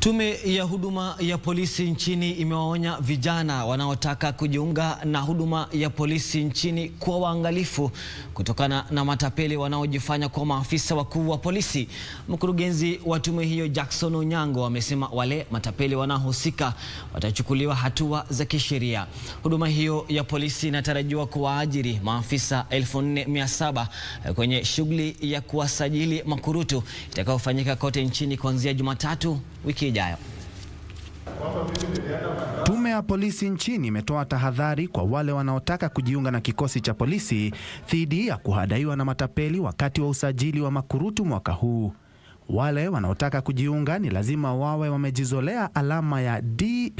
Tume ya huduma ya polisi nchini imewaonya vijana wanaotaka kujiunga na huduma ya polisi nchini kuwa waangalifu kutokana na matapeli wanaojifanya kuwa maafisa wakuu wa polisi. Mkurugenzi wa tume hiyo Jackson Onyango amesema wale matapeli wanaohusika watachukuliwa hatua za kisheria. Huduma hiyo ya polisi inatarajiwa kuwaajiri maafisa 4700 kwenye shughuli ya kuwasajili makurutu itakayofanyika kote nchini kuanzia Jumatatu wiki ijayo. Tume ya polisi nchini imetoa tahadhari kwa wale wanaotaka kujiunga na kikosi cha polisi dhidi ya kuhadaiwa na matapeli wakati wa usajili wa makurutu mwaka huu. Wale wanaotaka kujiunga ni lazima wawe wamejizolea alama ya D+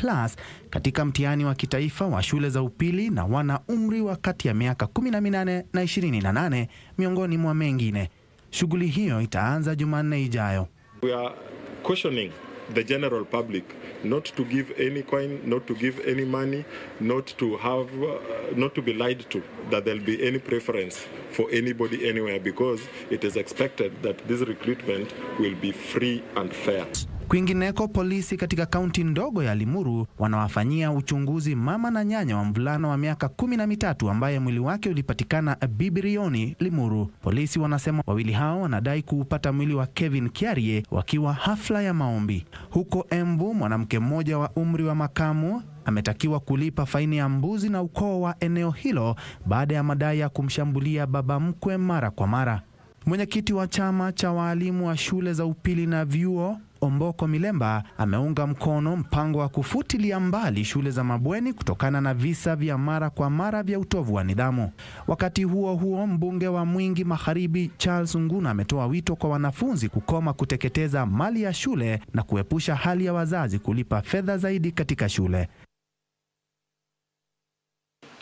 katika mtihani wa kitaifa wa shule za upili na wana umri wa kati ya miaka 18 na 28 miongoni mwa mengine. Shughuli hiyo itaanza Jumanne ijayo. We are questioning the general public, not to give any coin, not to give any money, not to have, uh, not to be lied to that there'll be any preference for anybody anywhere because it is expected that this recruitment will be free and fair. Kwingineko, polisi katika kaunti ndogo ya Limuru wanawafanyia uchunguzi mama na nyanya wa mvulana wa miaka kumi na mitatu ambaye mwili wake ulipatikana Bibirioni, Limuru. Polisi wanasema wawili hao wanadai kuupata mwili wa Kevin Kiarie wakiwa hafla ya maombi. Huko Embu, mwanamke mmoja wa umri wa makamu ametakiwa kulipa faini ya mbuzi na ukoo wa eneo hilo baada ya madai ya kumshambulia baba mkwe mara kwa mara. Mwenyekiti wa chama cha waalimu wa shule za upili na vyuo Omboko Milemba ameunga mkono mpango wa kufutilia mbali shule za mabweni kutokana na visa vya mara kwa mara vya utovu wa nidhamu. Wakati huo huo, mbunge wa Mwingi Magharibi Charles nguna ametoa wito kwa wanafunzi kukoma kuteketeza mali ya shule na kuepusha hali ya wazazi kulipa fedha zaidi katika shule.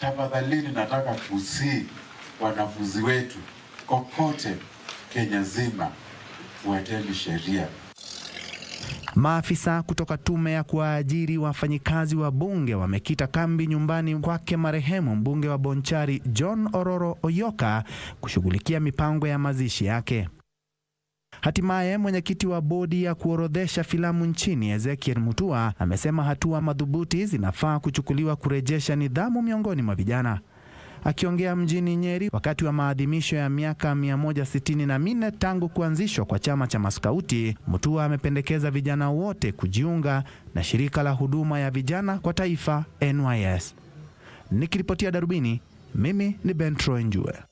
Tafadhalini, nataka kusii wanafunzi wetu kokote Kenya zima, fuateni sheria. Maafisa kutoka tume ya kuwaajiri wafanyikazi wa bunge wamekita kambi nyumbani kwake marehemu mbunge wa Bonchari John Ororo Oyoka kushughulikia mipango ya mazishi yake. Hatimaye mwenyekiti wa bodi ya kuorodhesha filamu nchini Ezekiel Mutua amesema hatua madhubuti zinafaa kuchukuliwa kurejesha nidhamu miongoni mwa vijana. Akiongea mjini Nyeri wakati wa maadhimisho ya miaka 164 tangu kuanzishwa kwa chama cha maskauti, Mutua amependekeza vijana wote kujiunga na shirika la huduma ya vijana kwa taifa NYS. Nikiripotia Darubini, mimi ni Ben Troy Njue.